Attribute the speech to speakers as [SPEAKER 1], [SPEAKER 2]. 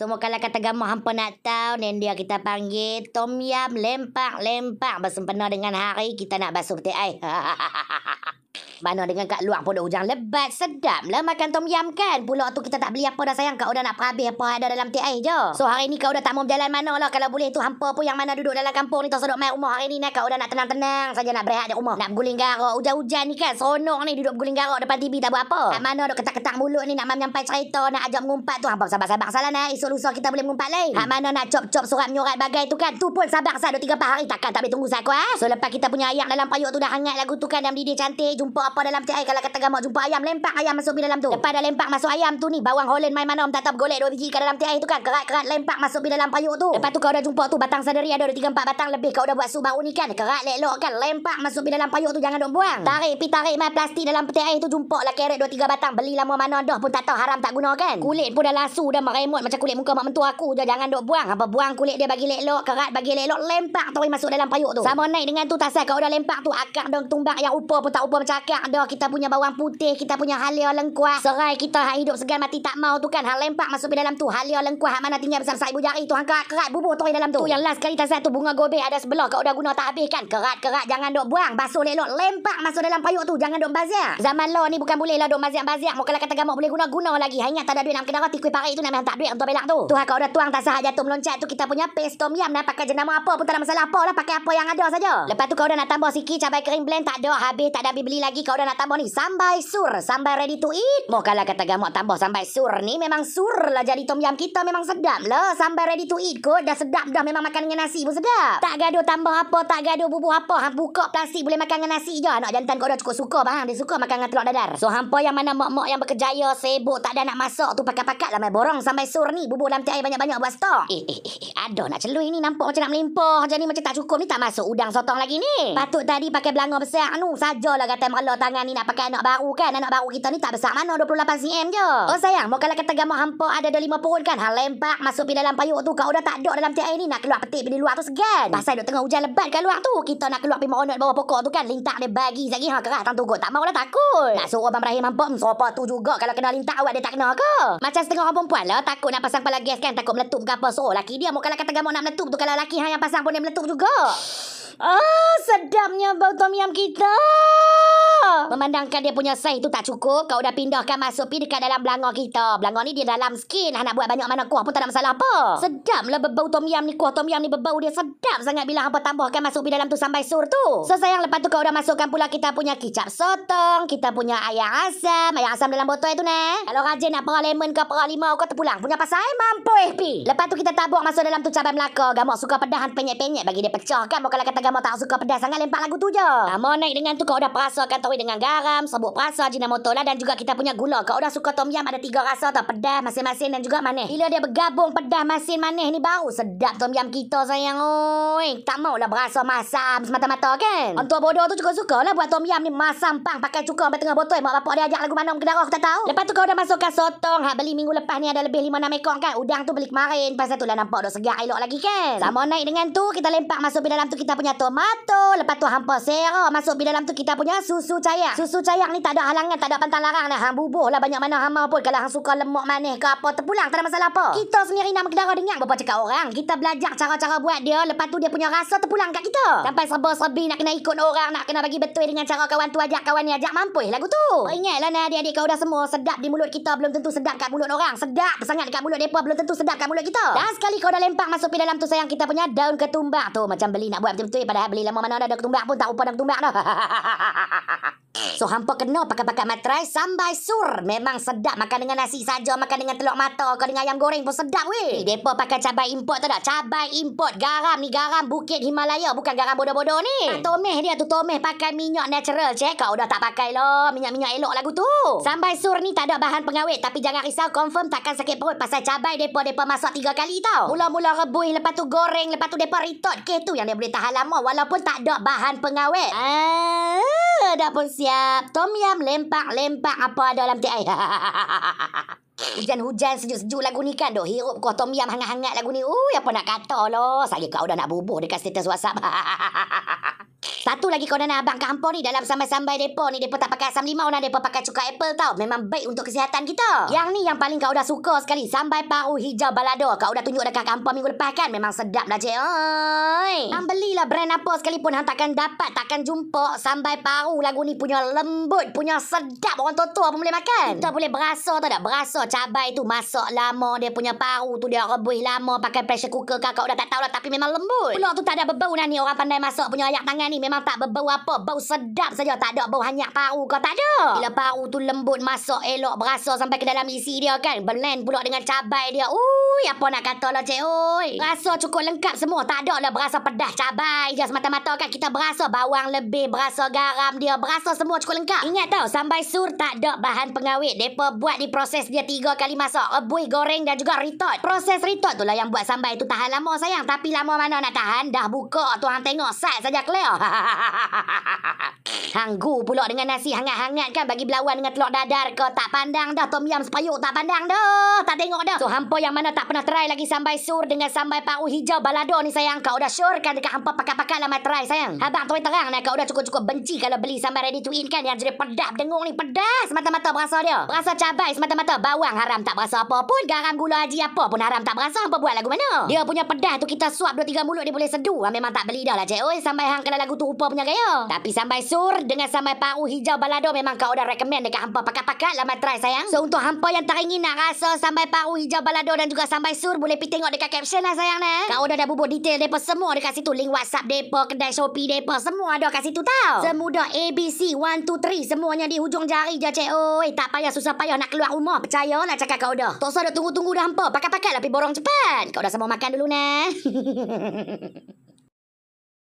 [SPEAKER 1] Semua kalau kata gamu hampa nak tahu, nen dia kita panggil Tom Yam lempak lempak bersempena dengan hari kita nak basuh peti air. Mana dengan kat luar pun hujan lebat sedap lah makan tom yam kan. Pulau tu kita tak beli apa dah sayang. Kau dah nak perhabis apa ada dalam teh air je. So hari ni kau dah tak mau berjalan mana lah. Kalau boleh tu hampa pun yang mana duduk dalam kampung ni. Tak sedap main rumah hari ni nak. Kau dah nak tenang-tenang saja nak berehat di rumah. Nak guling garok. Hujan-hujan ni kan seronok ni duduk guling garok depan TV tak buat apa. Kat mana dah ketak-ketak mulut ni nak mam nyampai cerita. Nak ajak mengumpat tu hampa sabar-sabar salah nak. isu lusa kita boleh mengumpat lain. Hak mana nak cop-cop surat menyurat bagai tu kan. Tu pun sabar saya dua tiga hari takkan tak boleh tunggu saya kuat. Ah. So lepas kita punya ayam dalam payuk tu dah hangat lagu tu kan. Dan didih cantik. Jumpa apa dalam tiai kalau kata gamak. Jumpa ayam lempak ayam masuk pergi dalam tu. Lepas dah lempak masuk ayam tu ni. Bawang Holland main mana om tak tahu golek dua biji kat dalam tiai tu kan. Kerat-kerat lempak masuk pergi dalam payuk tu. Lepas tu kau dah jumpa tu batang sadari ada dua tiga empat batang lebih. Kau dah buat sub baru ni kan. Kerat lelok kan. Lempak masuk pergi dalam payuk tu jangan dok buang. Tarik pi tarik mai plastik dalam peti air tu jumpa lah keret dua tiga batang. Beli lama mana dah pun tak tahu haram tak guna kan. Kulit pun dah lasu dah meremot macam kulit muka mak mentua aku je jangan duk buang apa buang kulit dia bagi lelok kerat bagi lelok lempak tu masuk dalam payuk tu sama naik dengan tu tak sah kau dah lempak tu akak dong tumbak yang upo pun tak upo macam dah kita punya bawang putih kita punya halia lengkuas serai kita hak hidup segan mati tak mau tu kan hak lempak masuk di dalam tu halia lengkuas hak mana tinggal besar saibu jari tu angkat kerat bubuh tu dalam tu. tu yang last kali tak sah tu bunga gobek ada sebelah kau dah guna tak habis kan kerat kerat jangan duk buang basuh lelok lempak masuk dalam payuk tu jangan duk baziak zaman law ni bukan boleh lah duk baziak baziak mau kalau kata gamak boleh guna guna lagi hanya tak ada duit nak kedara tikui parit tu nak tak duit untuk belak tu. Tu kalau dah tuang tak sahaja tu meloncat tu kita punya paste tom yam dah pakai jenama apa pun tak ada masalah apa lah pakai apa yang ada saja. Lepas tu kau dah nak tambah sikit cabai kering blend tak ada habis tak ada beli lagi kau dah nak tambah ni sambal sur sambal ready to eat. Mau kalau kata gamak tambah sambal sur ni memang sur lah jadi tom yam kita memang sedap lah sambal ready to eat kau dah sedap dah memang makan dengan nasi pun sedap. Tak gaduh tambah apa tak gaduh bubuh apa hang buka plastik boleh makan dengan nasi je anak jantan kau dah cukup suka bang ha, dia suka makan dengan telur dadar. So hampa yang mana mak-mak yang berkejaya sibuk tak ada nak masak tu pakai pakai lah main borong sampai sur ni bubuh kubur dalam air banyak-banyak buat stok. Eh, eh, eh, eh ada nak celui ni nampak macam nak melimpah. Macam ni macam tak cukup ni tak masuk udang sotong lagi ni. Patut tadi pakai belanga besar anu sajalah kata mala tangan ni nak pakai anak baru kan. Anak baru kita ni tak besar mana 28 cm je. Oh sayang, mau kalau kata gamak hampa ada ada lima pohon kan. Hal lempak masuk pi dalam payuk tu kau dah tak ada dalam air ni nak keluar petik pi luar tu segan. Pasal duk tengah hujan lebat kat luar tu. Kita nak keluar pi mau bawah pokok tu kan. Lintak dia bagi zagi ha kerah tang tunggu tak maulah takut. Nak suruh Abang Rahim hampa hmm, sopo tu juga kalau kena lintak awak dia tak kena ke. Macam setengah orang perempuan lah takut nak pasang pasang pala gas kan takut meletup ke apa. So laki dia mau kalau kata gamuk nak meletup tu kalau laki hang yang pasang pun dia meletup juga. Ah, sedapnya bau tom yam kita. Memandangkan dia punya size tu tak cukup, kau dah pindahkan masuk pi dekat dalam belangor kita. Belangor ni dia dalam skin. Hang nak buat banyak mana kuah pun tak ada masalah apa. Sedaplah berbau tom yam ni. Kuah tom yam ni berbau dia sedap sangat bila hangpa tambahkan masuk pi dalam tu sampai sur tu. So sayang lepas tu kau dah masukkan pula kita punya kicap sotong, kita punya ayam asam, ayam asam dalam botol tu nah. Kalau rajin nak perah lemon ke perah limau kau terpulang. Punya pasal mampu eh pi. Lepas tu kita tabuk masuk dalam tu cabai melaka. Gamak suka pedas penyek-penyek bagi dia pecah kan. Bukan kata gamak tak suka pedas sangat lempak lagu tu je. Lama naik dengan tu kau dah perasakan sawi dengan garam, serbuk rasa, jinamoto lah dan juga kita punya gula. Kalau orang suka tom yam ada tiga rasa tau. Pedas, masin-masin dan juga manis. Bila dia bergabung pedas, masin, manis ni baru sedap tom yam kita sayang. Oi, tak maulah berasa masam semata-mata kan? Orang tua bodoh tu juga suka lah buat tom yam ni masam pang pakai cuka sampai tengah botol. Mak bapak dia ajak lagu mana kedara aku tak tahu. Lepas tu kau dah masukkan sotong. Hak beli minggu lepas ni ada lebih lima 6 ekor kan? Udang tu beli kemarin. Pasal tu lah nampak dah segar elok lagi kan? Sama naik dengan tu kita lempak masuk di dalam tu kita punya tomato. Lepas tu hampa serok masuk di dalam tu kita punya susu cayang. Susu cayang ni tak ada halangan, tak ada pantang larang dah. Hang bubuh lah banyak mana hama pun kalau hang suka lemak manis ke apa terpulang tak ada masalah apa. Kita sendiri nak berkedara dengar bapa cakap orang. Kita belajar cara-cara buat dia, lepas tu dia punya rasa terpulang kat kita. Sampai serba-serbi nak kena ikut orang, nak kena bagi betul dengan cara kawan tu ajak, kawan ni ajak mampu lagu tu. Oh, ingatlah nah adik-adik kau dah semua sedap di mulut kita belum tentu sedap kat mulut orang. Sedap sangat kat mulut depa belum tentu sedap kat mulut kita. Dan sekali kau dah lempak masuk pergi dalam tu sayang kita punya daun ketumbar tu macam beli nak buat macam tu padahal beli lama mana ada ketumbar pun tak rupa dah ketumbar dah. So hampa kena pakai-pakai matrai sambal sur. Memang sedap makan dengan nasi saja, makan dengan telur mata, kau dengan ayam goreng pun sedap weh. Ni eh, depa pakai cabai import tak tak? Cabai import garam ni garam Bukit Himalaya, bukan garam bodoh-bodoh ni. Tak ah, tomeh dia tu tomeh pakai minyak natural je. Kau dah tak pakai lah minyak-minyak elok lagu tu. Sambal sur ni tak ada bahan pengawet tapi jangan risau confirm takkan sakit perut pasal cabai depa depa masak tiga kali tau. Mula-mula rebus lepas tu goreng lepas tu depa retort ke tu yang dia boleh tahan lama walaupun tak ada bahan pengawet. Ah. Saya pun siap. Tom Yam lempak-lempak apa ada dalam teh Hujan-hujan sejuk-sejuk lagu ni kan. Duk hirup kau Tom Yam hangat-hangat lagu ni. Ui, apa nak kata lo. Saya kau dah nak bubuh dekat status WhatsApp. Satu lagi kau dan abang kampung ni dalam sambal-sambal depa ni depa tak pakai asam limau nak lah. depa pakai cuka apple tau. Memang baik untuk kesihatan kita. Yang ni yang paling kau dah suka sekali sambal paru hijau balado. Kau dah tunjuk dekat kampung minggu lepas kan memang sedap lah cik. Oi. Hang belilah brand apa sekalipun hang takkan dapat takkan jumpa sambal paru lagu ni punya lembut punya sedap orang tua-tua pun boleh makan. Kita boleh berasa tau tak berasa cabai tu masak lama dia punya paru tu dia rebus lama pakai pressure cooker kau dah tak tahu lah tapi memang lembut. Pula tu tak ada berbau nah ni orang pandai masak punya ayak tangan ni memang yang tak berbau apa. Bau sedap saja. Tak ada bau hanyak paru kau tak ada. Bila paru tu lembut masak elok berasa sampai ke dalam isi dia kan. Blend pula dengan cabai dia. Ui, apa nak kata lah cik oi. Rasa cukup lengkap semua. Tak ada lah berasa pedas cabai je mata mata kan. Kita berasa bawang lebih, berasa garam dia. Berasa semua cukup lengkap. Ingat tau, sambal sur tak ada bahan pengawet. Depa buat di proses dia tiga kali masak. Rebuih goreng dan juga retort. Proses retort tu lah yang buat sambal itu tahan lama sayang. Tapi lama mana nak tahan. Dah buka tuan tengok. Sat saja clear. Hanggu pula dengan nasi hangat-hangat kan bagi berlawan dengan telur dadar kau tak pandang dah tom yam sepayuk tak pandang dah tak tengok dah so hampa yang mana tak pernah try lagi sambal sur dengan sambal pau hijau balado ni sayang kau dah syorkan dekat hampa pakat-pakat lama try sayang abang tu terang nak lah, kau dah cukup-cukup benci kalau beli sambal ready to eat kan yang jadi pedap dengung ni pedas semata-mata berasa dia berasa cabai semata-mata bawang haram tak berasa apa pun garam gula haji apa pun haram tak berasa hampa buat lagu mana dia punya pedas tu kita suap 2 3 mulut dia boleh sedu ah, memang tak beli dah lah cik oi sambal hang kena lagu tu hampa punya gaya. Tapi sampai sur dengan sampai paru hijau balado memang kau dah recommend dekat hampa pakat-pakat lama try sayang. So untuk hampa yang tak ingin nak rasa sampai paru hijau balado dan juga sampai sur boleh pergi tengok dekat caption lah sayang ne. Eh. Kau dah dah bubuh detail depa semua dekat situ link WhatsApp depa kedai Shopee depa semua ada kat situ tau. Semudah ABC 1 2 3 semuanya di hujung jari je cek. Oi tak payah susah payah nak keluar rumah percayalah cakap kau dah. Tak usah dah tunggu-tunggu dah hampa pakat-pakatlah pi borong cepat. Kau dah sama makan dulu ne.